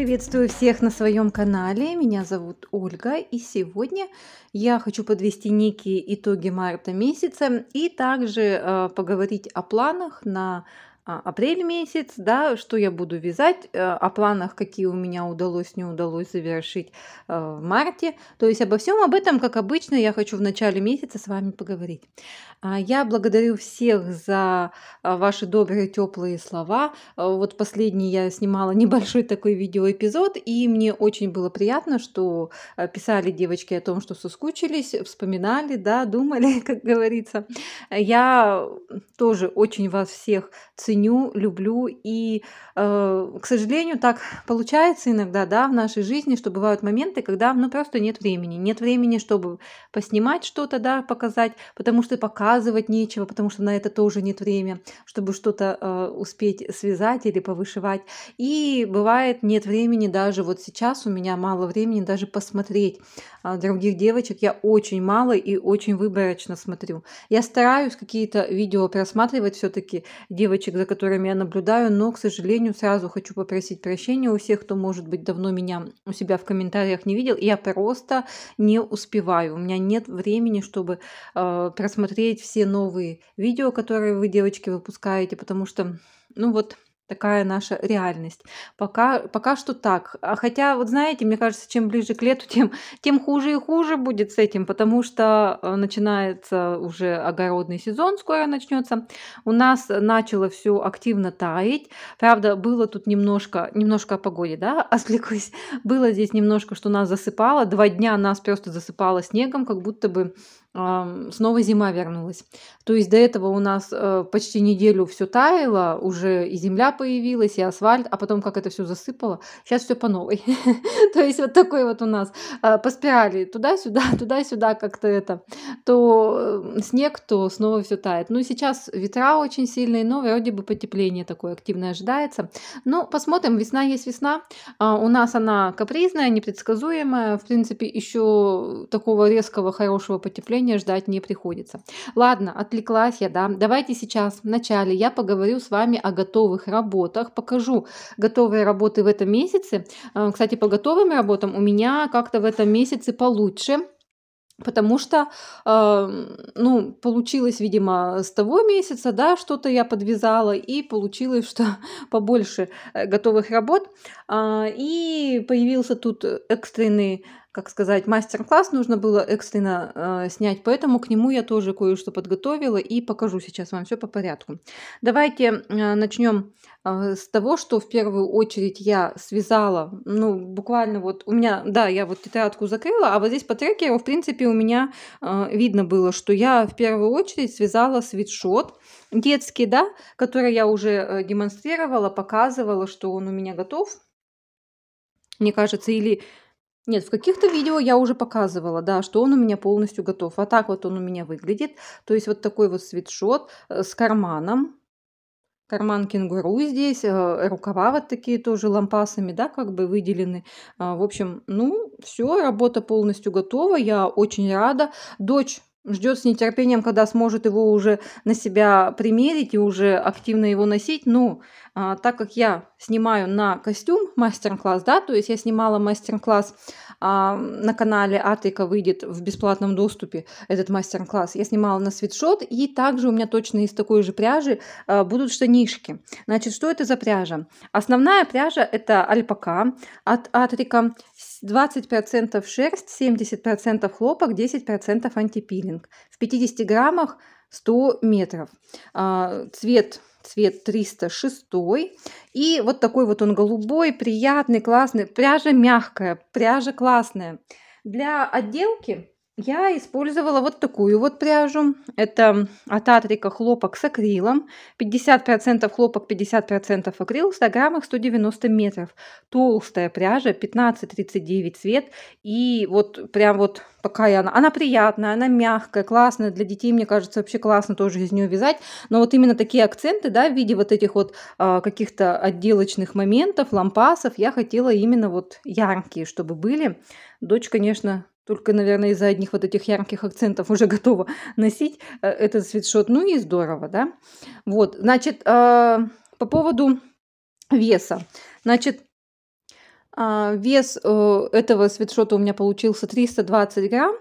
Приветствую всех на своем канале. Меня зовут Ольга, и сегодня я хочу подвести некие итоги марта месяца и также э, поговорить о планах на а, апрель месяц, да, что я буду вязать, э, о планах, какие у меня удалось, не удалось завершить э, в марте. То есть обо всем об этом, как обычно, я хочу в начале месяца с вами поговорить. А, я благодарю всех за а, ваши добрые, теплые слова. Э, вот последний я снимала небольшой такой видеоэпизод, и мне очень было приятно, что писали девочки о том, что соскучились, вспоминали, да, думали, как говорится. Я тоже очень вас всех ценю ценю, люблю. И, э, к сожалению, так получается иногда, да, в нашей жизни, что бывают моменты, когда, ну, просто нет времени. Нет времени, чтобы поснимать что-то, да, показать, потому что показывать нечего, потому что на это тоже нет времени, чтобы что-то э, успеть связать или повышивать. И бывает нет времени даже, вот сейчас у меня мало времени даже посмотреть э, других девочек. Я очень мало и очень выборочно смотрю. Я стараюсь какие-то видео просматривать все-таки девочек, за которыми я наблюдаю, но, к сожалению, сразу хочу попросить прощения у всех, кто, может быть, давно меня у себя в комментариях не видел. Я просто не успеваю. У меня нет времени, чтобы э, просмотреть все новые видео, которые вы, девочки, выпускаете, потому что, ну вот, такая наша реальность. Пока, пока что так. А хотя, вот знаете, мне кажется, чем ближе к лету, тем, тем хуже и хуже будет с этим, потому что э, начинается уже огородный сезон, скоро начнется. У нас начало все активно таять. Правда, было тут немножко, немножко о погоде, да, отвлеклась. Было здесь немножко, что нас засыпало. Два дня нас просто засыпало снегом, как будто бы снова зима вернулась. То есть до этого у нас э, почти неделю все таяло, уже и земля появилась, и асфальт, а потом как это все засыпало, сейчас все по новой. То есть вот такой вот у нас э, по спирали туда-сюда, туда-сюда как-то это. То э, снег, то снова все тает. Ну сейчас ветра очень сильные, но вроде бы потепление такое активное ожидается. Ну посмотрим, весна есть весна. А, у нас она капризная, непредсказуемая. В принципе, еще такого резкого, хорошего потепления решения ждать не приходится. Ладно, отвлеклась я, да. Давайте сейчас вначале я поговорю с вами о готовых работах, покажу готовые работы в этом месяце. Э, кстати, по готовым работам у меня как-то в этом месяце получше, Потому что, э, ну, получилось, видимо, с того месяца, да, что-то я подвязала, и получилось, что побольше э, готовых работ. Э, и появился тут экстренный как сказать, мастер-класс нужно было экстренно э, снять, поэтому к нему я тоже кое-что подготовила и покажу сейчас вам все по порядку. Давайте э, начнем э, с того, что в первую очередь я связала, ну, буквально вот у меня, да, я вот тетрадку закрыла, а вот здесь по трекеру, в принципе, у меня э, видно было, что я в первую очередь связала свитшот, детский, да, который я уже э, демонстрировала, показывала, что он у меня готов. Мне кажется, или нет, в каких-то видео я уже показывала, да, что он у меня полностью готов. А так вот он у меня выглядит. То есть вот такой вот свитшот э, с карманом. Карман кенгуру здесь, э, рукава вот такие тоже лампасами, да, как бы выделены. А, в общем, ну, все, работа полностью готова. Я очень рада. Дочь ждет с нетерпением, когда сможет его уже на себя примерить и уже активно его носить. Но ну, а, так как я снимаю на костюм мастер-класс, да, то есть я снимала мастер-класс а, на канале Атика выйдет в бесплатном доступе этот мастер-класс. Я снимала на свитшот, и также у меня точно из такой же пряжи а, будут штанишки. Значит, что это за пряжа? Основная пряжа это альпака от Атрика, 20% шерсть, 70% хлопок, 10% антипилинг. В 50 граммах 100 метров. А, цвет цвет 306. И вот такой вот он голубой, приятный, классный. Пряжа мягкая, пряжа классная. Для отделки я использовала вот такую вот пряжу. Это от Атрика хлопок с акрилом. 50% хлопок, 50% акрил в 100 граммах 190 метров. Толстая пряжа, 15-39 цвет. И вот прям вот такая она. Она приятная, она мягкая, классная. Для детей, мне кажется, вообще классно тоже из нее вязать. Но вот именно такие акценты, да, в виде вот этих вот а, каких-то отделочных моментов, лампасов, я хотела именно вот яркие, чтобы были. Дочь, конечно, только, наверное, из-за одних вот этих ярких акцентов уже готова носить э, этот свитшот. Ну и здорово, да? Вот, значит, э, по поводу веса. Значит, э, вес этого свитшота у меня получился 320 грамм.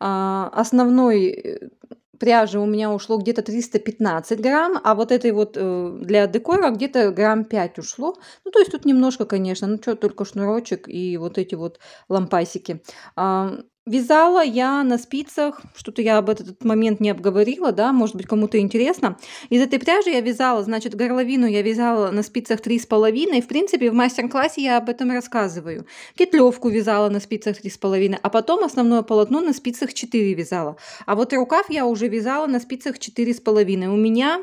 А, основной пряжи у меня ушло где-то 315 грамм, а вот этой вот э, для декора где-то грамм 5 ушло. Ну, то есть тут немножко, конечно, ну что, только шнурочек и вот эти вот лампасики. А, Вязала я на спицах, что-то я об этот момент не обговорила, да, может быть, кому-то интересно. Из этой пряжи я вязала, значит, горловину я вязала на спицах 3,5, в принципе, в мастер-классе я об этом рассказываю. Петлевку вязала на спицах 3,5, а потом основное полотно на спицах 4 вязала. А вот рукав я уже вязала на спицах 4,5. У меня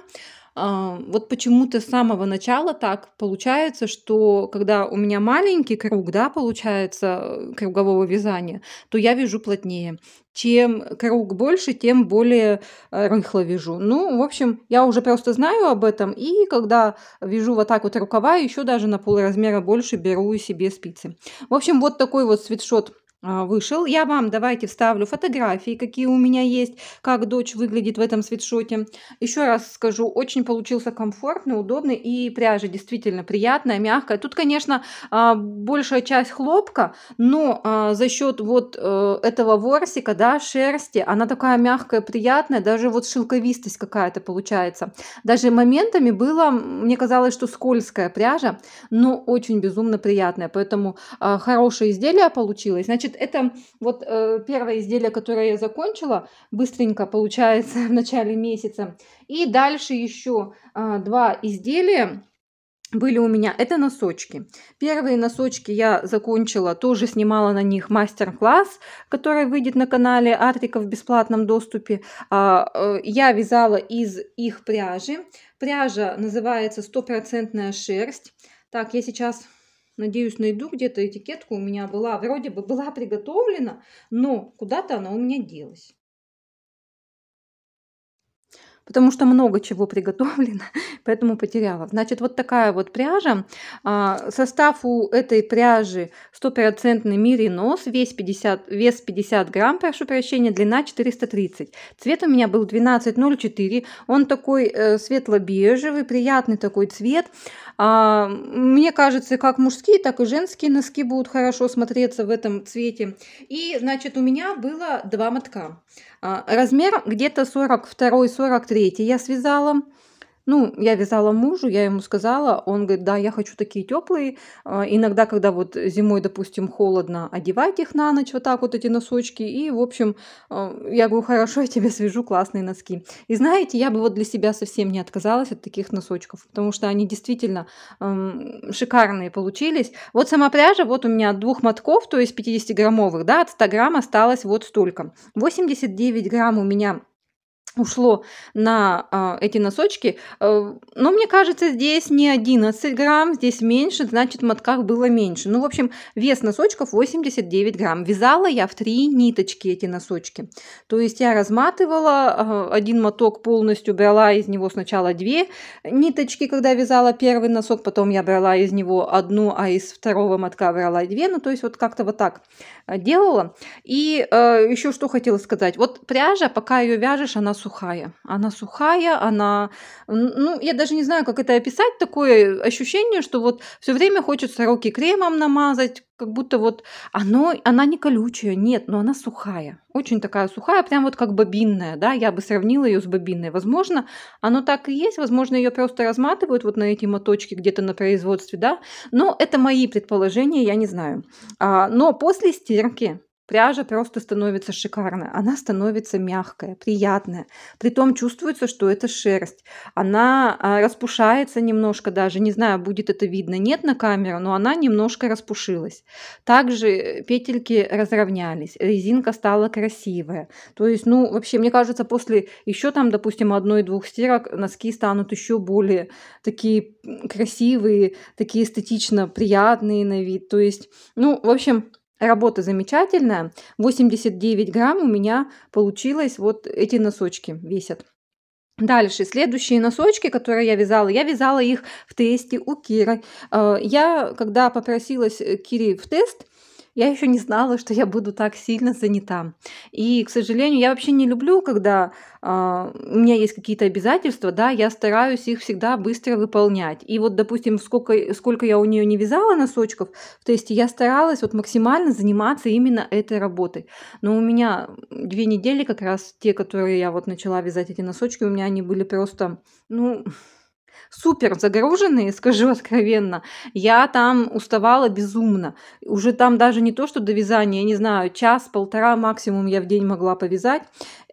а, вот почему-то с самого начала так получается, что когда у меня маленький круг, да, получается, э, кругового вязания, то я вяжу плотнее. Чем круг больше, тем более э, рыхло вяжу. Ну, в общем, я уже просто знаю об этом, и когда вяжу вот так вот рукава, еще даже на полразмера больше беру себе спицы. В общем, вот такой вот свитшот а, вышел. Я вам давайте вставлю фотографии, какие у меня есть, как дочь выглядит в этом свитшоте. Еще раз скажу, очень получился комфортный, удобный и пряжа действительно приятная, мягкая. Тут, конечно, а, большая часть хлопка, но а, за счет вот э, этого ворсика, да, шерсти, она такая мягкая, приятная, даже вот шелковистость какая-то получается. Даже моментами было, мне казалось, что скользкая пряжа, но очень безумно приятная, поэтому хорошее изделие получилось. Значит, Значит, это вот э, первое изделие, которое я закончила, быстренько получается в начале месяца. И дальше еще э, два изделия были у меня это носочки. Первые носочки я закончила, тоже снимала на них мастер-класс, который выйдет на канале Артрика в бесплатном доступе. А, э, я вязала из их пряжи. Пряжа называется стопроцентная шерсть. Так, я сейчас Надеюсь, найду где-то этикетку. У меня была, вроде бы была приготовлена, но куда-то она у меня делась потому что много чего приготовлено, поэтому потеряла. Значит, вот такая вот пряжа. А, состав у этой пряжи 100% меринос, вес 50, вес 50 грамм, прошу прощения, длина 430. Цвет у меня был 1204, он такой э, светло-бежевый, приятный такой цвет. А, мне кажется, как мужские, так и женские носки будут хорошо смотреться в этом цвете. И, значит, у меня было два мотка. А, размер где-то 42-43 я связала. Ну, я вязала мужу, я ему сказала, он говорит, да, я хочу такие теплые. А, иногда, когда вот зимой, допустим, холодно, одевать их на ночь вот так вот эти носочки. И, в общем, а, я говорю, хорошо, я тебе свяжу классные носки. И знаете, я бы вот для себя совсем не отказалась от таких носочков, потому что они действительно эм, шикарные получились. Вот сама пряжа, вот у меня двух мотков, то есть 50-граммовых, да, от 100 грамм осталось вот столько. 89 грамм у меня ушло на а, эти носочки. А, но мне кажется, здесь не 11 грамм, здесь меньше, значит в мотках было меньше. Ну, в общем, вес носочков 89 грамм. Вязала я в три ниточки эти носочки. То есть я разматывала а, один моток полностью, брала из него сначала две ниточки, когда вязала первый носок, потом я брала из него одну, а из второго мотка брала две. Ну, то есть вот как-то вот так а, делала. И а, э, еще что хотела сказать. Вот пряжа, пока ее вяжешь, она сухая. Она сухая, она... Ну, я даже не знаю, как это описать. Такое ощущение, что вот все время хочется руки кремом намазать, как будто вот оно, она не колючая, нет, но она сухая. Очень такая сухая, прям вот как бобинная, да, я бы сравнила ее с бобинной. Возможно, оно так и есть, возможно, ее просто разматывают вот на эти моточки где-то на производстве, да, но это мои предположения, я не знаю. А, но после стирки пряжа просто становится шикарная. Она становится мягкая, приятная. Притом чувствуется, что это шерсть. Она а, распушается немножко даже. Не знаю, будет это видно, нет на камеру, но она немножко распушилась. Также петельки разровнялись. Резинка стала красивая. То есть, ну, вообще, мне кажется, после еще там, допустим, одной-двух стирок носки станут еще более такие красивые, такие эстетично приятные на вид. То есть, ну, в общем, Работа замечательная. 89 грамм у меня получилось. Вот эти носочки весят. Дальше, следующие носочки, которые я вязала, я вязала их в тесте у Киры. Э, я, когда попросилась э, Кире в тест, я еще не знала, что я буду так сильно занята. И, к сожалению, я вообще не люблю, когда э, у меня есть какие-то обязательства, да, я стараюсь их всегда быстро выполнять. И вот, допустим, сколько, сколько я у нее не вязала носочков, то есть я старалась вот максимально заниматься именно этой работой. Но у меня две недели как раз те, которые я вот начала вязать эти носочки, у меня они были просто, ну, супер загруженные, скажу откровенно. Я там уставала безумно. Уже там даже не то, что до вязания, я не знаю, час-полтора максимум я в день могла повязать.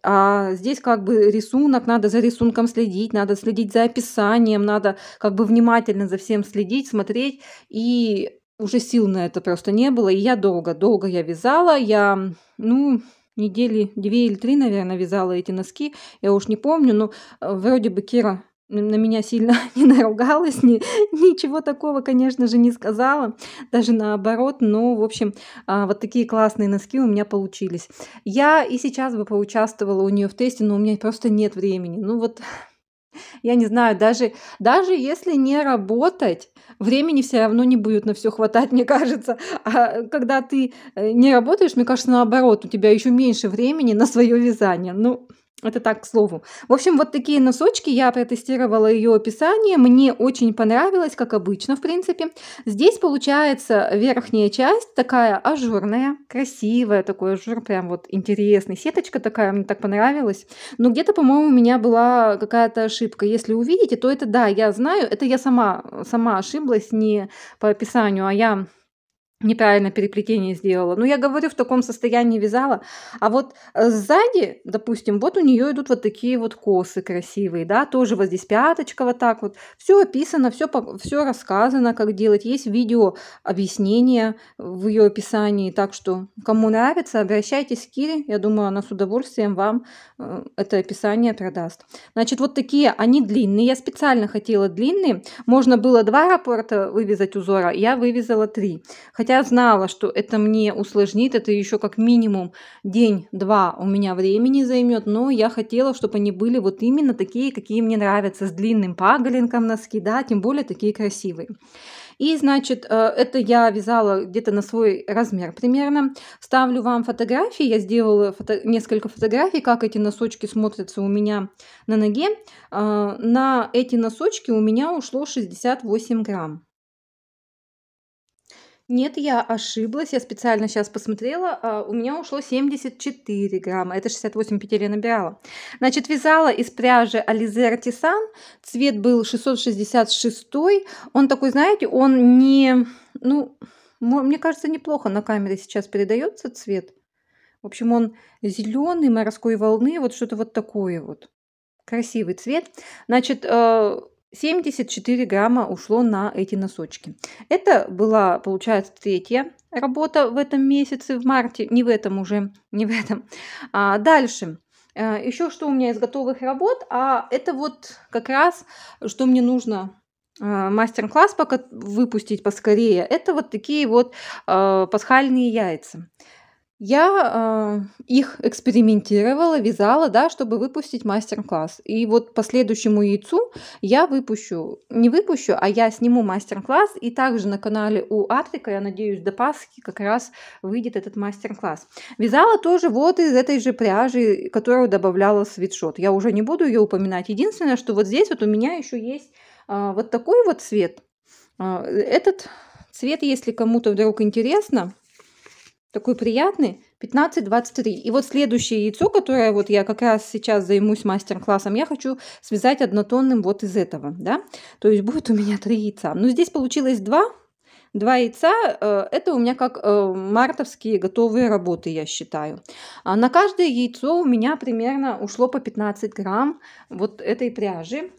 А здесь как бы рисунок, надо за рисунком следить, надо следить за описанием, надо как бы внимательно за всем следить, смотреть. И уже сил на это просто не было. И я долго, долго я вязала. Я, ну, недели две или три, наверное, вязала эти носки. Я уж не помню, но э, вроде бы Кира на меня сильно не наругалась, ни, ничего такого, конечно же, не сказала, даже наоборот, но, в общем, а, вот такие классные носки у меня получились. Я и сейчас бы поучаствовала у нее в тесте, но у меня просто нет времени. Ну вот, я не знаю, даже, даже если не работать, времени все равно не будет на все хватать, мне кажется. А когда ты э, не работаешь, мне кажется, наоборот, у тебя еще меньше времени на свое вязание. Ну, это так, к слову. В общем, вот такие носочки. Я протестировала ее описание. Мне очень понравилось, как обычно, в принципе. Здесь получается верхняя часть такая ажурная, красивая, такой ажур прям вот интересный. Сеточка такая, мне так понравилась. Но где-то, по-моему, у меня была какая-то ошибка. Если увидите, то это да, я знаю. Это я сама, сама ошиблась не по описанию, а я неправильно переплетение сделала. но ну, я говорю, в таком состоянии вязала. А вот э, сзади, допустим, вот у нее идут вот такие вот косы красивые, да, тоже вот здесь пяточка вот так вот. Все описано, все, все рассказано, как делать. Есть видео объяснение в ее описании, так что кому нравится, обращайтесь к Кире. Я думаю, она с удовольствием вам э, это описание продаст. Значит, вот такие, они длинные. Я специально хотела длинные. Можно было два рапорта вывязать узора, я вывязала три. Хотя Хотя знала, что это мне усложнит, это еще как минимум день-два у меня времени займет, но я хотела, чтобы они были вот именно такие, какие мне нравятся, с длинным паголинком носки, да, тем более такие красивые. И, значит, э, это я вязала где-то на свой размер примерно. Ставлю вам фотографии. Я сделала фото... несколько фотографий, как эти носочки смотрятся у меня на ноге. Э, на эти носочки у меня ушло 68 грамм. Нет, я ошиблась, я специально сейчас посмотрела, а, у меня ушло 74 грамма, это 68 петель я набирала. Значит, вязала из пряжи Alize Artisan. цвет был 666, он такой, знаете, он не, ну, мне кажется, неплохо на камере сейчас передается цвет. В общем, он зеленый, морской волны, вот что-то вот такое вот красивый цвет. Значит, а, 74 грамма ушло на эти носочки. Это была, получается, третья работа в этом месяце, в марте, не в этом уже, не в этом. А дальше. Э, Еще что у меня из готовых работ, а это вот как раз, что мне нужно э, мастер-класс пока выпустить поскорее. Это вот такие вот э, пасхальные яйца. Я э, их экспериментировала, вязала, да, чтобы выпустить мастер-класс. И вот по следующему яйцу я выпущу, не выпущу, а я сниму мастер-класс. И также на канале у Атлика, я надеюсь, до Пасхи как раз выйдет этот мастер-класс. Вязала тоже вот из этой же пряжи, которую добавляла свитшот. Я уже не буду ее упоминать. Единственное, что вот здесь вот у меня еще есть э, вот такой вот цвет. Э, этот цвет, если кому-то вдруг интересно, такой приятный, 15-23. И вот следующее яйцо, которое вот я как раз сейчас займусь мастер-классом, я хочу связать однотонным вот из этого, да. То есть будет у меня три яйца. Но ну, здесь получилось два, Два яйца э, – это у меня как э, мартовские готовые работы, я считаю. А на каждое яйцо у меня примерно ушло по 15 грамм вот этой пряжи.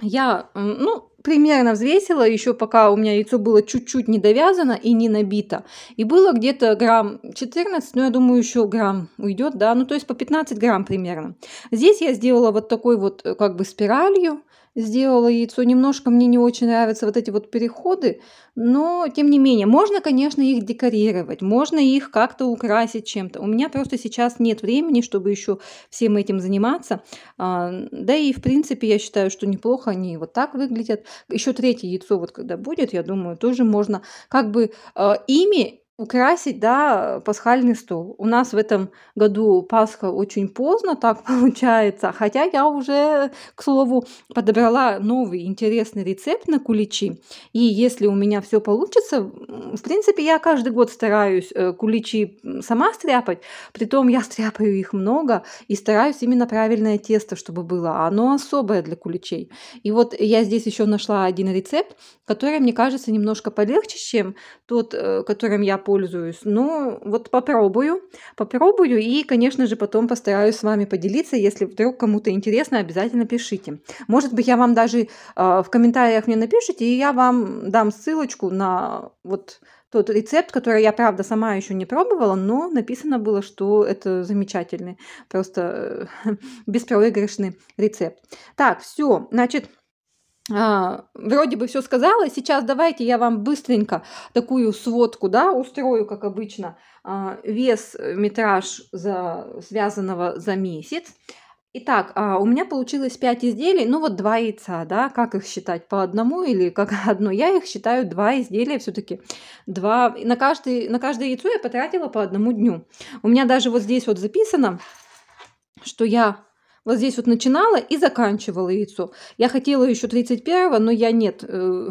Я, ну, примерно взвесила, еще пока у меня яйцо было чуть-чуть не довязано и не набито. И было где-то грамм 14, ну, я думаю, еще грамм уйдет, да, ну, то есть по 15 грамм примерно. Здесь я сделала вот такой вот э, как бы спиралью, сделала яйцо. Немножко мне не очень нравятся вот эти вот переходы, но тем не менее, можно, конечно, их декорировать, можно их как-то украсить чем-то. У меня просто сейчас нет времени, чтобы еще всем этим заниматься. А, да и, в принципе, я считаю, что неплохо они вот так выглядят. Еще третье яйцо вот когда будет, я думаю, тоже можно как бы а, ими украсить, да, э, пасхальный стол. У нас в этом году Пасха очень поздно, так получается. Хотя я уже, к слову, подобрала новый интересный рецепт на куличи. И если у меня все получится, в принципе, я каждый год стараюсь э, куличи сама стряпать. Притом я стряпаю их много и стараюсь именно правильное тесто, чтобы было. Оно особое для куличей. И вот я здесь еще нашла один рецепт, который, мне кажется, немножко полегче, чем тот, э, которым я пользуюсь, но ну, вот попробую, попробую и, конечно же, потом постараюсь с вами поделиться. Если вдруг кому-то интересно, обязательно пишите. Может быть, я вам даже э, в комментариях мне напишите, и я вам дам ссылочку на вот тот рецепт, который я, правда, сама еще не пробовала, но написано было, что это замечательный, просто э, беспроигрышный рецепт. Так, все, значит, а, вроде бы все сказала. Сейчас давайте я вам быстренько такую сводку да, устрою, как обычно, а, вес, э, метраж за, связанного за месяц. Итак, а, у меня получилось 5 изделий, ну вот 2 яйца, да, как их считать, по одному или как одно, я их считаю 2 изделия все-таки, 2, на, каждый, на каждое яйцо я потратила по одному дню. У меня даже вот здесь вот записано, что я вот здесь вот начинала и заканчивала яйцо. Я хотела еще 31, но я нет, э,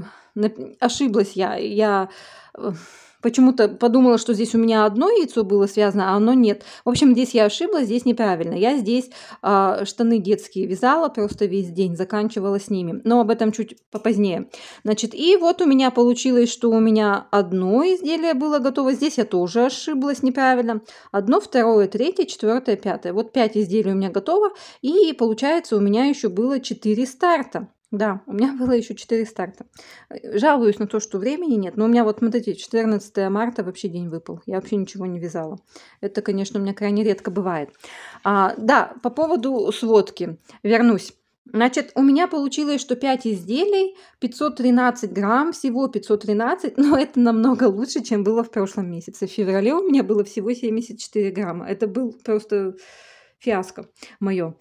ошиблась я. Я э, Почему-то подумала, что здесь у меня одно яйцо было связано, а оно нет. В общем, здесь я ошиблась, здесь неправильно. Я здесь э, штаны детские вязала просто весь день, заканчивала с ними. Но об этом чуть попозднее. Значит, и вот у меня получилось, что у меня одно изделие было готово. Здесь я тоже ошиблась неправильно. Одно, второе, третье, четвертое, пятое. Вот пять изделий у меня готово. И получается у меня еще было 4 старта. Да, у меня было еще 4 старта. Э, жалуюсь на то, что времени нет, но у меня вот, смотрите, 14 марта вообще день выпал. Я вообще ничего не вязала. Это, конечно, у меня крайне редко бывает. А, да, по поводу сводки. Вернусь. Значит, у меня получилось, что 5 изделий, 513 грамм, всего 513, но это намного лучше, чем было в прошлом месяце. В феврале у меня было всего 74 грамма. Это был просто фиаско мое.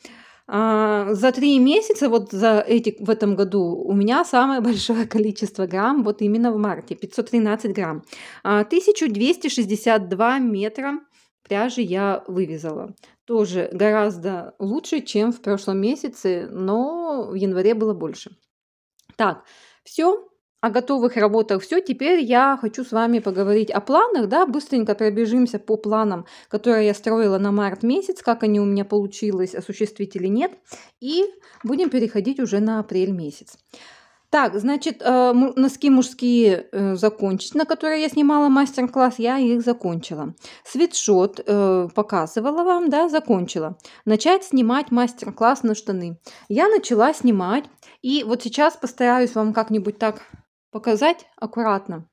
А, за три месяца, вот за эти, в этом году, у меня самое большое количество грамм, вот именно в марте, 513 грамм. А, 1262 метра пряжи я вывязала. Тоже гораздо лучше, чем в прошлом месяце, но в январе было больше. Так, все, о готовых работах все. Теперь я хочу с вами поговорить о планах, да, быстренько пробежимся по планам, которые я строила на март месяц, как они у меня получилось осуществить или нет, и будем переходить уже на апрель месяц. Так, значит, э, носки мужские э, закончить, на которые я снимала мастер-класс, я их закончила. Свитшот э, показывала вам, да, закончила. Начать снимать мастер-класс на штаны. Я начала снимать, и вот сейчас постараюсь вам как-нибудь так показать аккуратно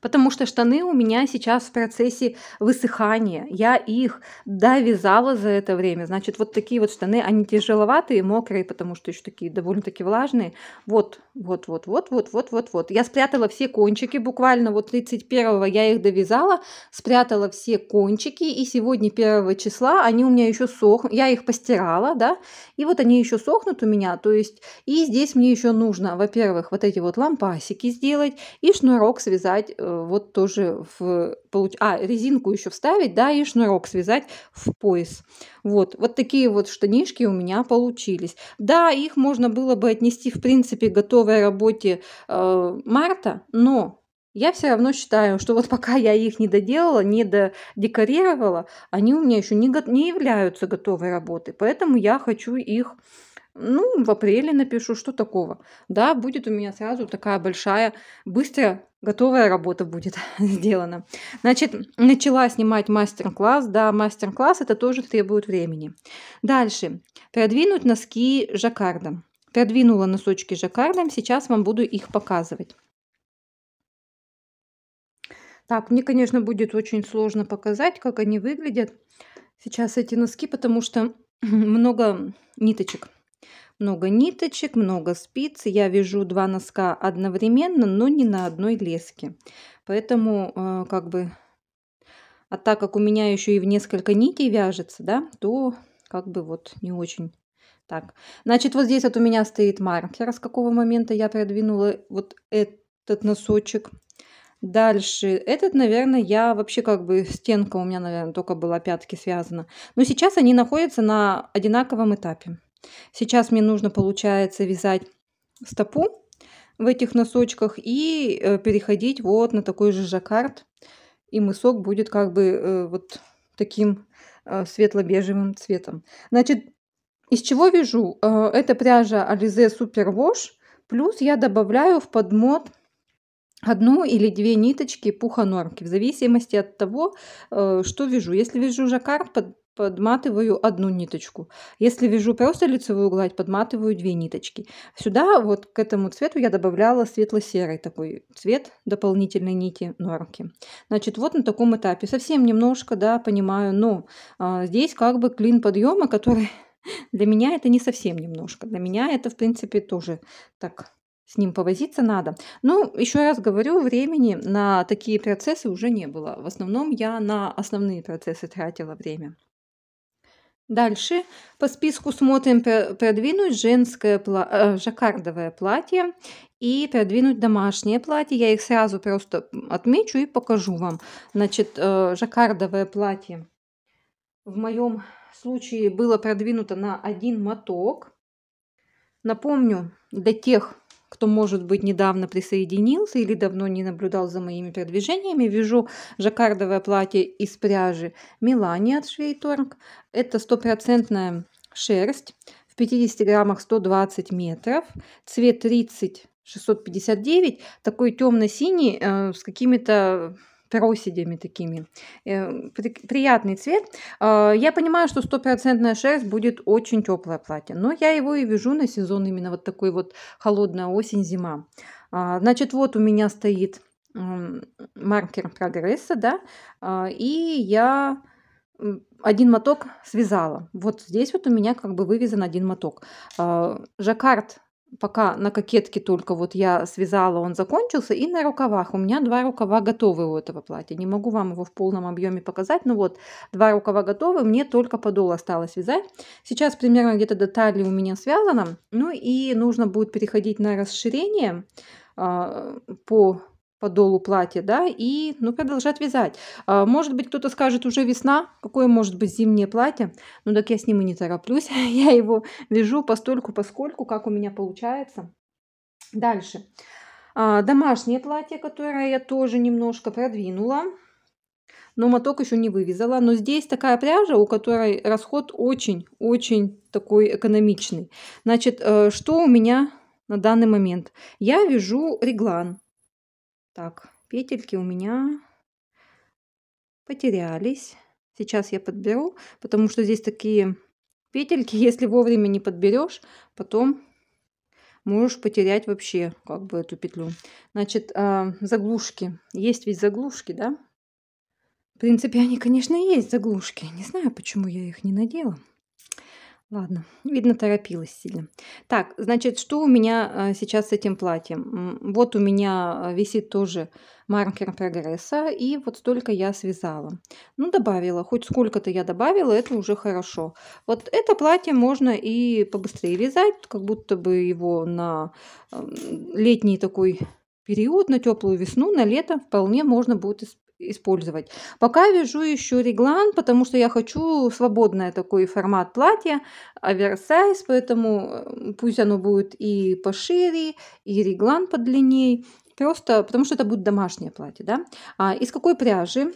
потому что штаны у меня сейчас в процессе высыхания. Я их довязала за это время. Значит, вот такие вот штаны, они тяжеловатые, мокрые, потому что еще такие довольно-таки влажные. Вот, вот, вот, вот, вот, вот, вот, вот. Я спрятала все кончики, буквально вот 31-го я их довязала, спрятала все кончики, и сегодня 1 числа они у меня еще сохнут. Я их постирала, да, и вот они еще сохнут у меня, то есть, и здесь мне еще нужно, во-первых, вот эти вот лампасики сделать и шнурок связать э, Э, вот тоже в... А, резинку еще вставить, да, и шнурок связать в пояс. Вот, вот такие вот штанишки у меня получились. Да, их можно было бы отнести, в принципе, к готовой работе э, марта, но я все равно считаю, что вот пока я их не доделала, не додекорировала, они у меня еще не, не являются готовой работой. Поэтому я хочу их ну, в апреле напишу, что такого. Да, будет у меня сразу такая большая, быстро готовая работа будет сделана. Значит, начала снимать мастер-класс. Да, мастер-класс это тоже требует времени. Дальше. Продвинуть носки жаккарда. Продвинула носочки жаккардом, сейчас вам буду их показывать. Так, мне, конечно, будет очень сложно показать, как они выглядят. Сейчас эти носки, потому что много ниточек. Много ниточек, много спиц. Я вяжу два носка одновременно, но не на одной леске. Поэтому э, как бы... А так как у меня еще и в несколько нитей вяжется, да, то как бы вот не очень так. Значит, вот здесь вот у меня стоит маркер, с какого момента я продвинула вот этот носочек. Дальше, этот, наверное, я вообще как бы, стенка у меня, наверное, только была пятки связана. Но сейчас они находятся на одинаковом этапе. Сейчас мне нужно, получается, вязать стопу в этих носочках и э, переходить вот на такой же жаккард. И мысок будет как бы э, вот таким э, светло-бежевым цветом. Значит, из чего вяжу? Это пряжа Alize Super Wash. Плюс я добавляю в подмод одну или две ниточки пуха нормки, в зависимости от того, что вяжу. Если вяжу жаккард, подматываю одну ниточку. Если вяжу просто лицевую гладь, подматываю две ниточки. Сюда вот к этому цвету я добавляла светло-серый такой цвет дополнительной нити норки. Значит, вот на таком этапе. Совсем немножко, да, понимаю, но а, здесь как бы клин подъема, который для меня это не совсем немножко. Для меня это, в принципе, тоже так с ним повозиться надо. ну еще раз говорю, времени на такие процессы уже не было. В основном я на основные процессы тратила время. Дальше по списку смотрим продвинуть женское пла э, жаккардовое платье и продвинуть домашнее платье. Я их сразу просто отмечу и покажу вам. Значит, э, жаккардовое платье в моем случае было продвинуто на один моток. Напомню, для тех, кто, может быть, недавно присоединился или давно не наблюдал за моими продвижениями, вижу жаккардовое платье из пряжи Милани от Швейторг. Это стопроцентная шерсть, в 50 граммах 120 метров, цвет 30 659, такой темно-синий э, с какими-то проседями такими. Э, приятный цвет. А, я понимаю, что стопроцентная шерсть будет очень теплое платье, но я его и вяжу на сезон именно вот такой вот холодная осень, зима. А, значит, вот у меня стоит маркер прогресса, да, а, и я один моток связала. Вот здесь вот у меня как бы вывязан один моток. Жаккард пока на кокетке только вот я связала, он закончился, и на рукавах. У меня два рукава готовы у этого платья. Не могу вам его в полном объеме показать, но вот два рукава готовы, мне только подол осталось вязать. Сейчас примерно где-то до талии у меня связано, ну и нужно будет переходить на расширение а, по по долу платья, да, и, ну, продолжать вязать. А, может быть, кто-то скажет, уже весна, какое может быть зимнее платье? Ну, так я с ним и не тороплюсь, я его вяжу постольку, поскольку, как у меня получается. Дальше. А, домашнее платье, которое я тоже немножко продвинула, но моток еще не вывязала. Но здесь такая пряжа, у которой расход очень-очень такой экономичный. Значит, э, что у меня на данный момент? Я вяжу реглан так, петельки у меня потерялись. Сейчас я подберу, потому что здесь такие петельки, если вовремя не подберешь, потом можешь потерять вообще как бы эту петлю. Значит, а, заглушки. Есть ведь заглушки, да? В принципе, они, конечно, есть заглушки. Не знаю, почему я их не надела. Ладно, видно, торопилась сильно. Так, значит, что у меня э, сейчас с этим платьем? Вот у меня э, висит тоже маркер прогресса, и вот столько я связала. Ну, добавила, хоть сколько-то я добавила, это уже хорошо. Вот это платье можно и побыстрее вязать, как будто бы его на э, летний такой период, на теплую весну, на лето вполне можно будет использовать. Пока вяжу еще реглан, потому что я хочу свободный такой формат платья, оверсайз, поэтому э, пусть оно будет и пошире, и реглан подлиннее, просто потому что это будет домашнее платье, да. А, из какой пряжи?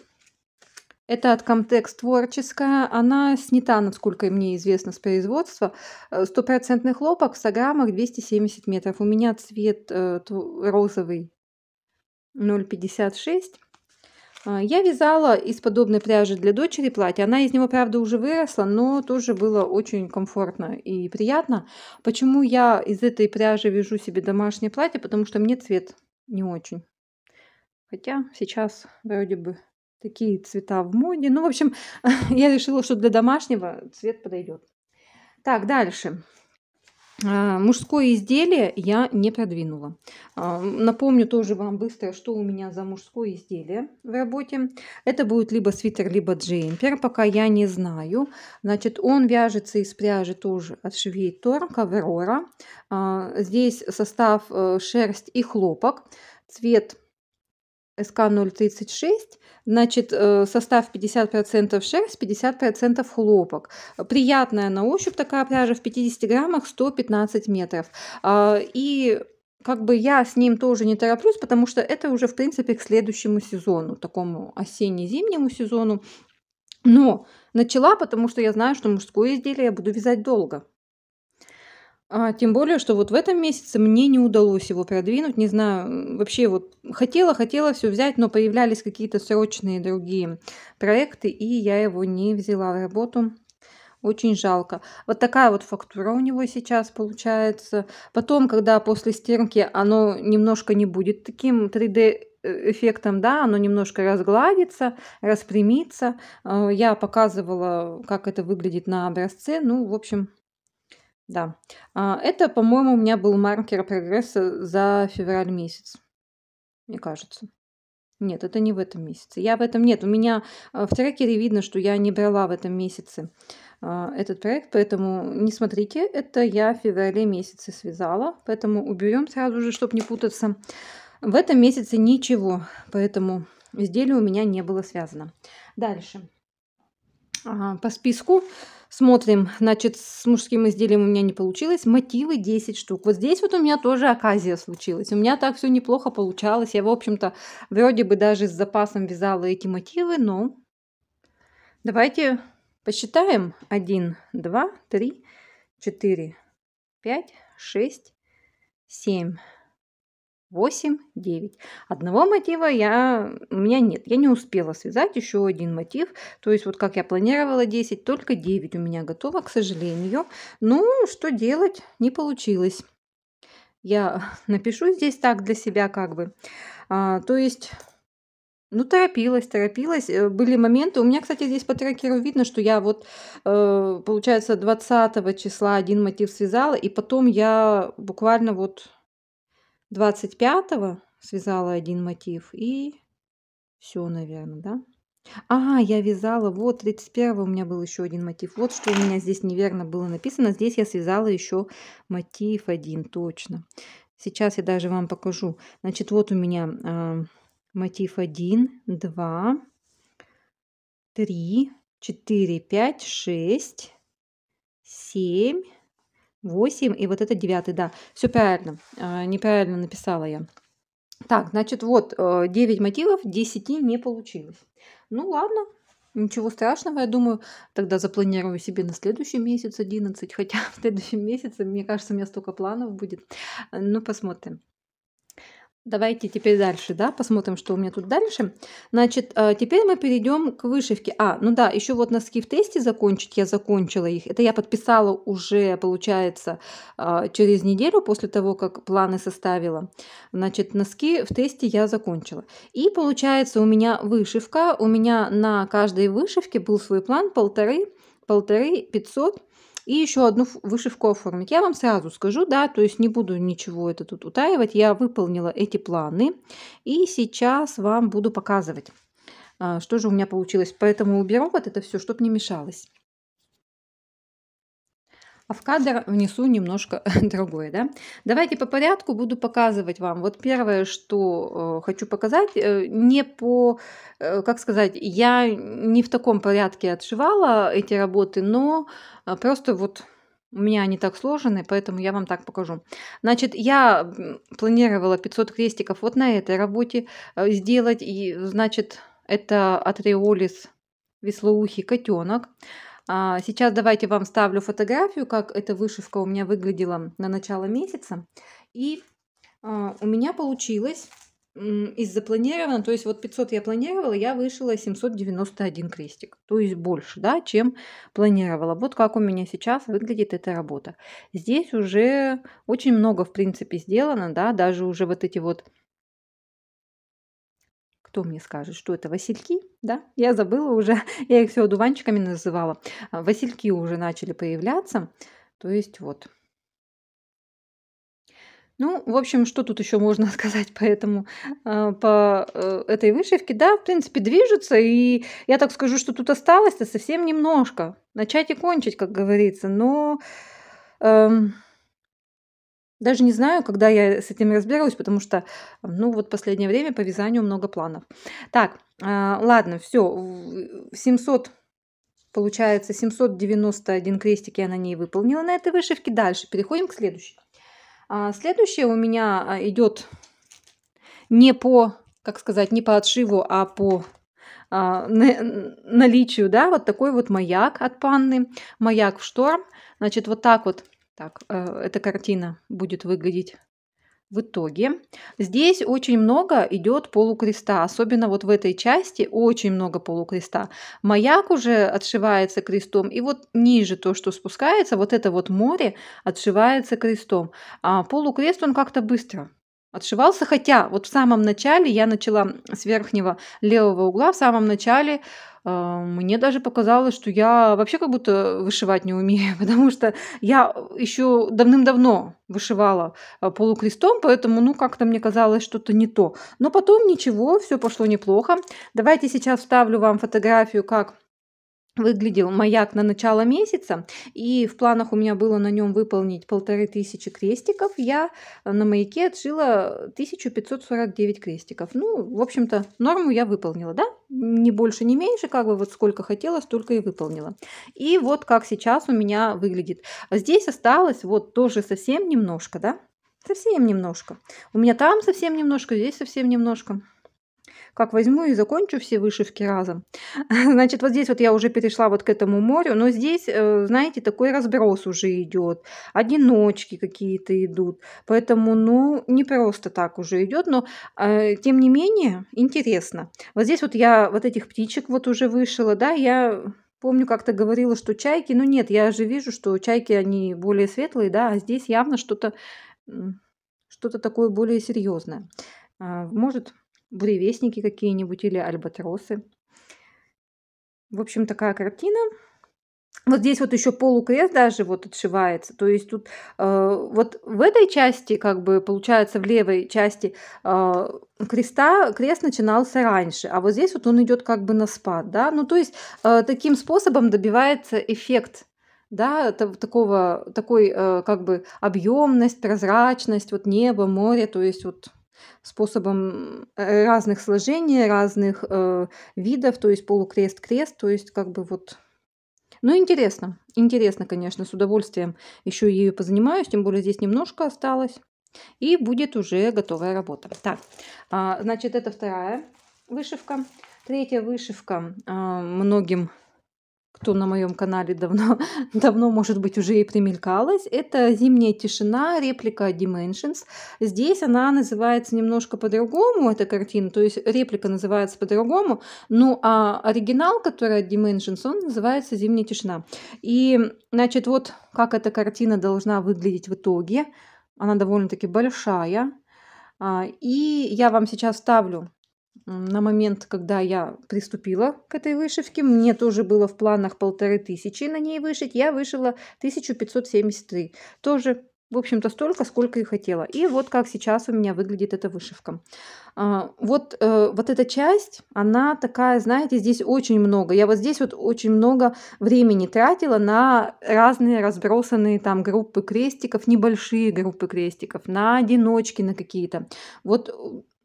Это от Comtex творческая. Она снята, насколько мне известно, с производства. Э, стопроцентный хлопок в 100 граммах 270 метров. У меня цвет э, розовый 0,56. А, я вязала из подобной пряжи для дочери платье. Она из него, правда, уже выросла, но тоже было очень комфортно и приятно. Почему я из этой пряжи вяжу себе домашнее платье? Потому что мне цвет не очень. Хотя сейчас вроде бы такие цвета в моде. Ну, в общем, я решила, что для домашнего цвет подойдет. Так, дальше. Э, мужское изделие я не продвинула. Э, напомню тоже вам быстро, что у меня за мужское изделие в работе. Это будет либо свитер, либо джемпер, пока я не знаю. Значит, он вяжется из пряжи тоже от швей Тор, верора э, Здесь состав шерсть и хлопок. Цвет СК-036, значит, э, состав 50% шерсть, 50% хлопок. Приятная на ощупь такая пряжа в 50 граммах 115 метров. А, и как бы я с ним тоже не тороплюсь, потому что это уже, в принципе, к следующему сезону, такому осенне-зимнему сезону. Но начала, потому что я знаю, что мужское изделие я буду вязать долго. А, тем более, что вот в этом месяце мне не удалось его продвинуть. Не знаю, вообще вот хотела, хотела все взять, но появлялись какие-то срочные другие проекты, и я его не взяла в работу. Очень жалко. Вот такая вот фактура у него сейчас получается. Потом, когда после стирки оно немножко не будет таким 3D эффектом, да, оно немножко разгладится, распрямится. А, я показывала, как это выглядит на образце. Ну, в общем, да. А, это, по-моему, у меня был маркер прогресса за февраль месяц, мне кажется. Нет, это не в этом месяце. Я в этом нет. У меня а, в трекере видно, что я не брала в этом месяце а, этот проект, поэтому не смотрите. Это я в феврале месяце связала, поэтому уберем сразу же, чтобы не путаться. В этом месяце ничего, поэтому изделие у меня не было связано. Дальше. по списку Смотрим, значит, с мужским изделием у меня не получилось. Мотивы 10 штук. Вот здесь вот у меня тоже оказия случилась. У меня так все неплохо получалось. Я, в общем-то, вроде бы даже с запасом вязала эти мотивы, но... Давайте посчитаем. 1, 2, 3, 4, 5, 6, 7, 8-9. Одного мотива я, у меня нет, я не успела связать еще один мотив. То есть вот как я планировала 10, только 9 у меня готово, к сожалению. Ну, что делать, не получилось. Я напишу здесь так для себя как бы. А, то есть ну, торопилась, торопилась. Э, были моменты. У меня, кстати, здесь по трекеру видно, что я вот, э, получается, 20 числа один мотив связала, и потом я буквально вот 25 связала один мотив и все, наверное, да? Ага, я вязала, вот 31 у меня был еще один мотив. Вот что у меня здесь неверно было написано. Здесь я связала еще мотив один, точно. Сейчас я даже вам покажу. Значит, вот у меня э, мотив 1, 2, 3, 4, 5, 6, 7, 8 и вот это 9, да. Все правильно, а, неправильно написала я. Так, значит, вот 9 э, мотивов, 10 не получилось. Ну ладно, Ничего страшного, я думаю, тогда запланирую себе на следующий месяц 11, хотя в следующем месяце, мне кажется, у меня столько планов будет. Ну, посмотрим. Давайте теперь дальше, да, посмотрим, что у меня тут дальше. Значит, э, теперь мы перейдем к вышивке. А, ну да, еще вот носки в тесте закончить, я закончила их. Это я подписала уже, получается, э, через неделю после того, как планы составила. Значит, носки в тесте я закончила. И получается у меня вышивка, у меня на каждой вышивке был свой план полторы, полторы, пятьсот, и еще одну вышивку оформить. Я вам сразу скажу, да, то есть не буду ничего это тут утаивать. Я выполнила эти планы. И сейчас вам буду показывать, а, что же у меня получилось. Поэтому уберу вот это все, чтобы не мешалось а в кадр внесу немножко другое. Да? Давайте по порядку буду показывать вам. Вот первое, что э, хочу показать, э, не по, э, как сказать, я не в таком порядке отшивала эти работы, но просто вот у меня они так сложены, поэтому я вам так покажу. Значит, я планировала 500 крестиков вот на этой работе сделать. И, значит, это от Риолис веслоухий котенок. А, сейчас давайте вам ставлю фотографию, как эта вышивка у меня выглядела на начало месяца. И а, у меня получилось из запланированного, то есть вот 500 я планировала, я вышила 791 крестик, то есть больше, да, чем планировала. Вот как у меня сейчас выглядит эта работа. Здесь уже очень много, в принципе, сделано, да, даже уже вот эти вот кто мне скажет, что это васильки, да? Я забыла уже, я их все одуванчиками называла. А, васильки уже начали появляться, то есть вот. Ну, в общем, что тут еще можно сказать по этому, а, по э, этой вышивке? Да, в принципе, движется, и я так скажу, что тут осталось-то совсем немножко. Начать и кончить, как говорится, но... Эм, даже не знаю, когда я с этим разбираюсь, потому что, ну, вот последнее время по вязанию много планов. Так, а, ладно, все, 700 Получается 791 крестик я на ней выполнила на этой вышивке. Дальше переходим к следующей. А, следующая у меня а, идет не по, как сказать, не по отшиву, а по а, наличию, да, вот такой вот маяк от панны, маяк в шторм. Значит, вот так вот так э, эта картина будет выглядеть в итоге. Здесь очень много идет полукреста, особенно вот в этой части очень много полукреста. Маяк уже отшивается крестом, и вот ниже то, что спускается, вот это вот море отшивается крестом. А полукрест он как-то быстро отшивался, хотя вот в самом начале я начала с верхнего левого угла, в самом начале э, мне даже показалось, что я вообще как будто вышивать не умею, потому что я еще давным-давно вышивала э, полукрестом, поэтому, ну, как-то мне казалось что-то не то. Но потом ничего, все пошло неплохо. Давайте сейчас вставлю вам фотографию, как выглядел маяк на начало месяца, и в планах у меня было на нем выполнить полторы тысячи крестиков, я э, на маяке отшила 1549 крестиков. Ну, в общем-то, норму я выполнила, да? Не больше, не меньше, как бы вот сколько хотела, столько и выполнила. И вот как сейчас у меня выглядит. Здесь осталось вот тоже совсем немножко, да? Совсем немножко. У меня там совсем немножко, здесь совсем немножко как возьму и закончу все вышивки разом. Значит, вот здесь вот я уже перешла вот к этому морю, но здесь, э, знаете, такой разброс уже идет, одиночки какие-то идут, поэтому, ну, не просто так уже идет, но, э, тем не менее, интересно. Вот здесь вот я вот этих птичек вот уже вышила, да, я Помню, как-то говорила, что чайки, ну нет, я же вижу, что чайки, они более светлые, да, а здесь явно что-то что, -то, что -то такое более серьезное. А, может, буревестники какие-нибудь или альбатросы. В общем, такая картина. Вот здесь вот еще полукрест даже вот отшивается. То есть тут э, вот в этой части, как бы получается в левой части э, креста, крест начинался раньше, а вот здесь вот он идет как бы на спад, да. Ну то есть э, таким способом добивается эффект да, такого, такой э, как бы объемность, прозрачность, вот небо, море, то есть вот способом э, разных сложений, разных э, видов, то есть полукрест-крест, то есть как бы вот... Ну, интересно, интересно, конечно, с удовольствием еще ею позанимаюсь, тем более здесь немножко осталось. И будет уже готовая работа. Так, а, значит, это вторая вышивка. Третья вышивка а, многим кто на моем канале давно, давно, может быть, уже и примелькалась. Это «Зимняя тишина», реплика Dimensions. Здесь она называется немножко по-другому, эта картина, то есть реплика называется по-другому, ну а оригинал, который Dimensions, он называется «Зимняя тишина». И, значит, вот как эта картина должна выглядеть в итоге. Она довольно-таки большая. А, и я вам сейчас ставлю на момент, когда я приступила к этой вышивке, мне тоже было в планах полторы тысячи на ней вышить, я вышила 1573. Тоже в общем-то, столько, сколько и хотела. И вот как сейчас у меня выглядит эта вышивка. А, вот, э, вот эта часть, она такая, знаете, здесь очень много. Я вот здесь вот очень много времени тратила на разные разбросанные там группы крестиков, небольшие группы крестиков, на одиночки, на какие-то. Вот э,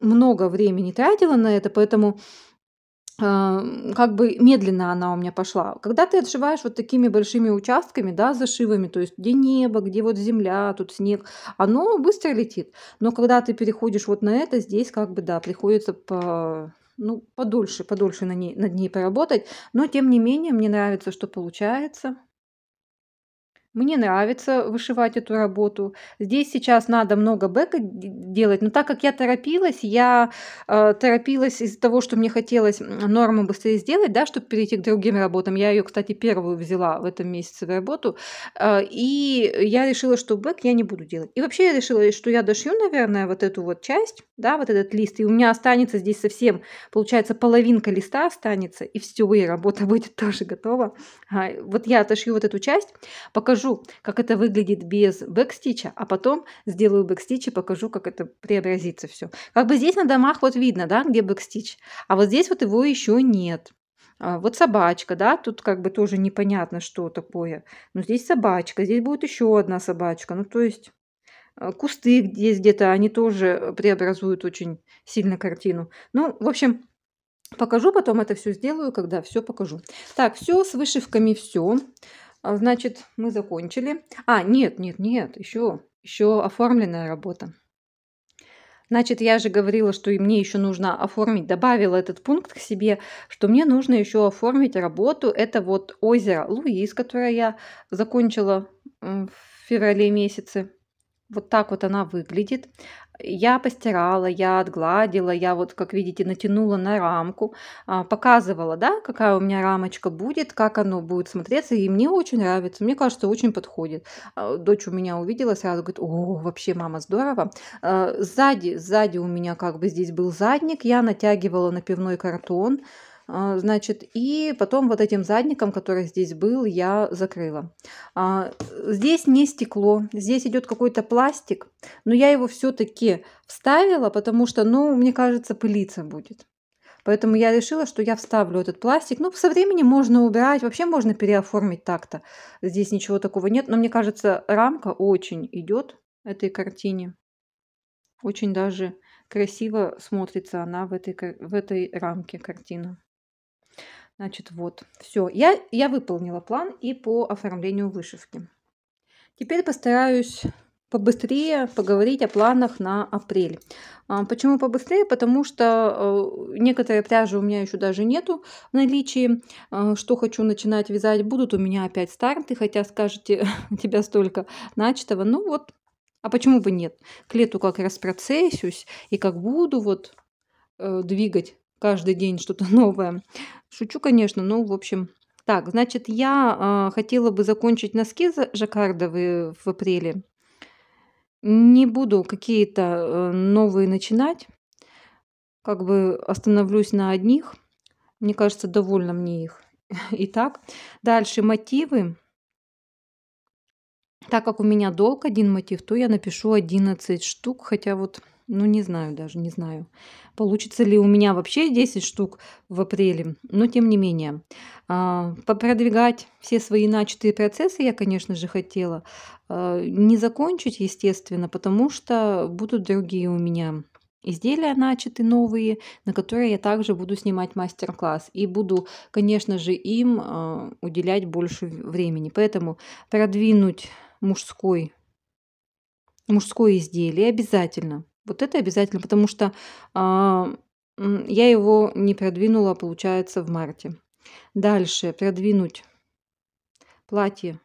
много времени тратила на это, поэтому Эм, как бы медленно она у меня пошла. Когда ты отшиваешь вот такими большими участками, да, зашивами, то есть где небо, где вот земля, тут снег, оно быстро летит. Но когда ты переходишь вот на это, здесь как бы, да, приходится по ну, подольше, подольше на ней, над ней поработать. Но, тем не менее, мне нравится, что получается. Мне нравится вышивать эту работу. Здесь сейчас надо много бэка делать, но так как я торопилась, я э, торопилась из-за того, что мне хотелось норму быстрее сделать, да, чтобы перейти к другим работам. Я ее, кстати, первую взяла в этом месяце в работу, э, и я решила, что бэк я не буду делать. И вообще я решила, что я дошью, наверное, вот эту вот часть, да, вот этот лист, и у меня останется здесь совсем, получается, половинка листа останется, и все, и работа будет тоже готова. А, вот я дошью вот эту часть, покажу покажу, как это выглядит без бэкстича, а потом сделаю бэкстич и покажу, как это преобразится все. Как бы здесь на домах вот видно, да, где бэкстич, а вот здесь вот его еще нет. А, вот собачка, да, тут как бы тоже непонятно, что такое. Но здесь собачка, здесь будет еще одна собачка. Ну, то есть э, кусты здесь где-то, они тоже э, преобразуют очень сильно картину. Ну, в общем, покажу, потом это все сделаю, когда все покажу. Так, все с вышивками, все. А, значит, мы закончили. А, нет, нет, нет, еще, еще оформленная работа. Значит, я же говорила, что и мне еще нужно оформить, добавила этот пункт к себе, что мне нужно еще оформить работу. Это вот озеро Луис, которое я закончила в феврале месяце. Вот так вот она выглядит. Я постирала, я отгладила, я вот, как видите, натянула на рамку, а, показывала, да, какая у меня рамочка будет, как оно будет смотреться, и мне очень нравится, мне кажется, очень подходит. А, дочь у меня увидела, сразу говорит, о, вообще, мама, здорово. А, сзади, сзади у меня как бы здесь был задник, я натягивала на пивной картон, а, значит, и потом вот этим задником, который здесь был, я закрыла. А, здесь не стекло, здесь идет какой-то пластик, но я его все-таки вставила, потому что, ну, мне кажется, пылиться будет. Поэтому я решила, что я вставлю этот пластик. Ну, со временем можно убирать, вообще можно переоформить так-то. Здесь ничего такого нет, но мне кажется, рамка очень идет этой картине. Очень даже красиво смотрится она в этой, в этой рамке картина. Значит, вот, все. Я, я выполнила план и по оформлению вышивки. Теперь постараюсь побыстрее поговорить о планах на апрель. А, почему побыстрее? Потому что э, некоторые пряжи у меня еще даже нету в наличии. А, что хочу начинать вязать, будут у меня опять старты, хотя скажете, у тебя столько начатого. Ну вот, а почему бы нет? К лету как раз процессюсь и как буду вот э, двигать каждый день что-то новое. Шучу, конечно, но, в общем, так, значит, я э, хотела бы закончить носки жаккардовые в апреле. Не буду какие-то э, новые начинать. Как бы остановлюсь на одних. Мне кажется, довольно мне их. Итак, дальше мотивы. Так как у меня долг один мотив, то я напишу 11 штук, хотя вот ну, не знаю даже, не знаю. Получится ли у меня вообще 10 штук в апреле. Но, тем не менее, а, продвигать все свои начатые процессы я, конечно же, хотела. А, не закончить, естественно, потому что будут другие у меня изделия начаты новые, на которые я также буду снимать мастер-класс. И буду, конечно же, им а, уделять больше времени. Поэтому продвинуть мужской мужское изделие обязательно. Вот это обязательно, потому что а, я его не продвинула, получается, в марте. Дальше продвинуть платье,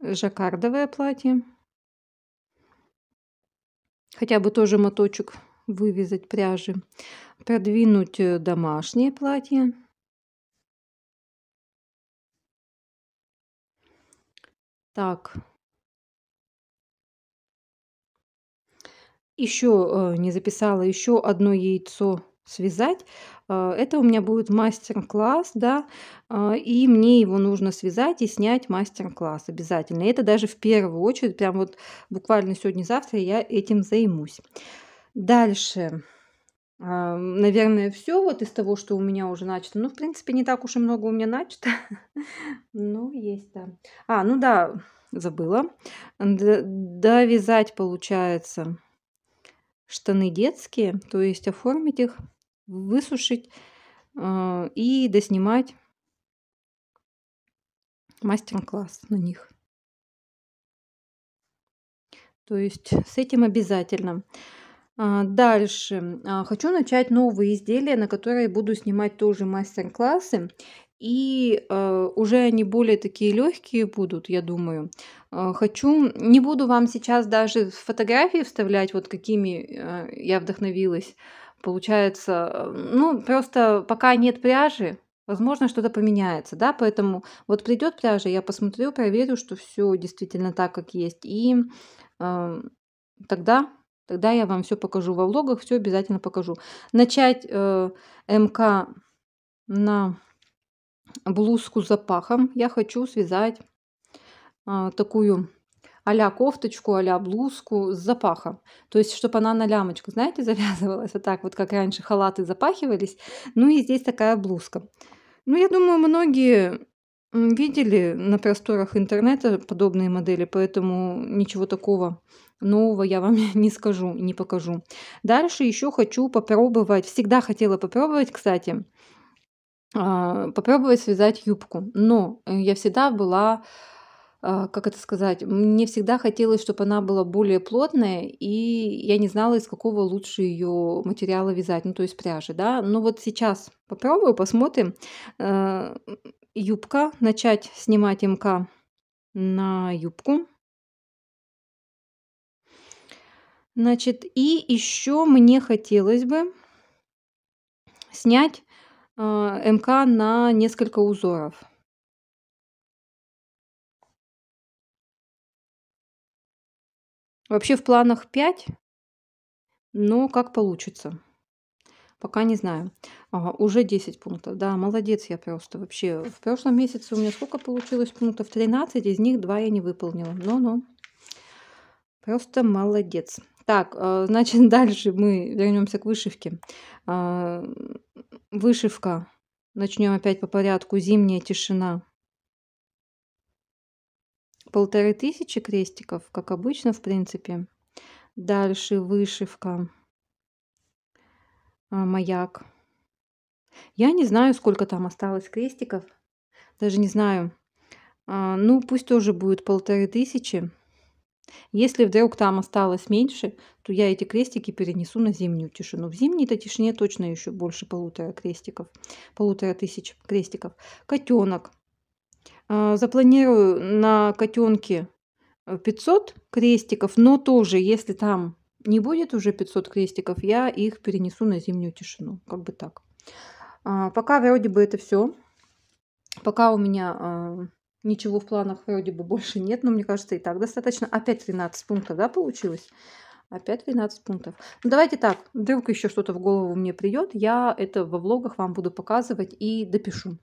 жаккардовое платье. Хотя бы тоже моточек вывязать пряжи. Продвинуть э, домашнее платье. Так, еще э, не записала еще одно яйцо связать. Э, это у меня будет мастер-класс, да, э, и мне его нужно связать и снять мастер-класс обязательно. Это даже в первую очередь, прям вот буквально сегодня-завтра я этим займусь. Дальше. Наверное, все вот из того, что у меня уже начато. Ну, в принципе, не так уж и много у меня начато. но ну, есть, да. А, ну да, забыла. Довязать получается штаны детские, то есть оформить их, высушить э, и доснимать мастер-класс на них. То есть с этим обязательно. А, дальше. А, хочу начать новые изделия, на которые буду снимать тоже мастер-классы. И, э, уже они более такие легкие будут, я думаю. Э, хочу не буду вам сейчас даже фотографии вставлять, вот какими, э, я вдохновилась. Получается, э, ну, просто пока нет пряжи, возможно, что-то поменяется, да, поэтому вот придет пряжа, я посмотрю, проверю, что все действительно так, как есть, и, э, тогда тогда я вам все покажу во влогах, все обязательно покажу. Начать, э, МК на блузку с запахом. Я хочу связать а, такую а кофточку, а блузку с запахом. То есть, чтобы она на лямочку, знаете, завязывалась. Вот так вот, как раньше халаты запахивались. Ну и здесь такая блузка. Ну, я думаю, многие видели на просторах интернета подобные модели, поэтому ничего такого нового я вам не скажу, не покажу. Дальше еще хочу попробовать, всегда хотела попробовать, кстати, а, попробовать связать юбку. Но э, я всегда была, а, как это сказать, мне всегда хотелось, чтобы она была более плотная, и я не знала, из какого лучше ее материала вязать, ну то есть пряжи, да. Но вот сейчас попробую, посмотрим. А, юбка, начать снимать МК на юбку. Значит, и еще мне хотелось бы снять Э, МК на несколько узоров. Вообще в планах 5, но как получится. Пока не знаю. Ага, уже 10 пунктов. Да, молодец я просто. Вообще, в прошлом месяце у меня сколько получилось пунктов? 13, из них 2 я не выполнила. но ну Просто молодец. Так, э, значит, дальше мы вернемся к вышивке. Э, Вышивка. Начнем опять по порядку. Зимняя тишина. Полторы тысячи крестиков, как обычно, в принципе. Дальше вышивка. А, маяк. Я не знаю, сколько там осталось крестиков. Даже не знаю. А, ну, пусть тоже будет полторы тысячи. Если вдруг там осталось меньше, то я эти крестики перенесу на зимнюю тишину. В зимней-то тишине точно еще больше полутора крестиков, полутора тысяч крестиков. Котенок. А, запланирую на котенке 500 э, крестиков, но тоже, если там не будет уже 500 крестиков, я их перенесу на зимнюю тишину. Как бы так. А, пока вроде бы это все. Пока у меня а, Ничего в планах вроде бы больше нет, но мне кажется, и так достаточно. Опять 13 пунктов, да, получилось? Опять 13 пунктов. Ну, давайте так, вдруг еще что-то в голову мне придет. Я это во влогах вам буду показывать и допишу.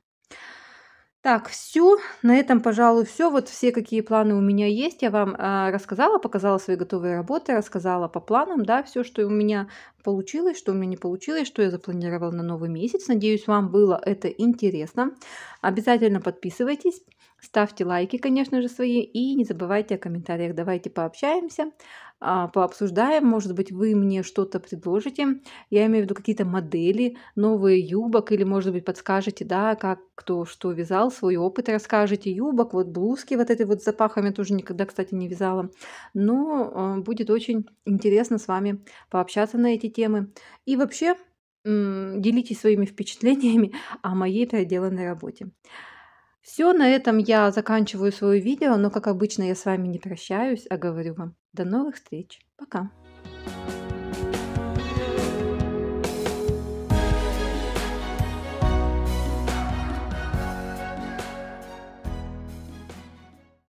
Так, все. На этом, пожалуй, все. Вот все, какие планы у меня есть, я вам э, рассказала, показала свои готовые работы, рассказала по планам, да, все, что у меня получилось, что у меня не получилось, что я запланировала на новый месяц. Надеюсь, вам было это интересно. Обязательно подписывайтесь. Ставьте лайки, конечно же, свои, и не забывайте о комментариях. Давайте пообщаемся, а, пообсуждаем. Может быть, вы мне что-то предложите. Я имею в виду какие-то модели, новые юбок, или, может быть, подскажете, да, как кто что вязал, свой опыт расскажете. Юбок, вот блузки вот этой вот с запахами тоже никогда, кстати, не вязала. Но а, будет очень интересно с вами пообщаться на эти темы. И вообще, делитесь своими впечатлениями о моей проделанной работе. Все, на этом я заканчиваю свое видео, но как обычно я с вами не прощаюсь, а говорю вам до новых встреч. Пока! thank you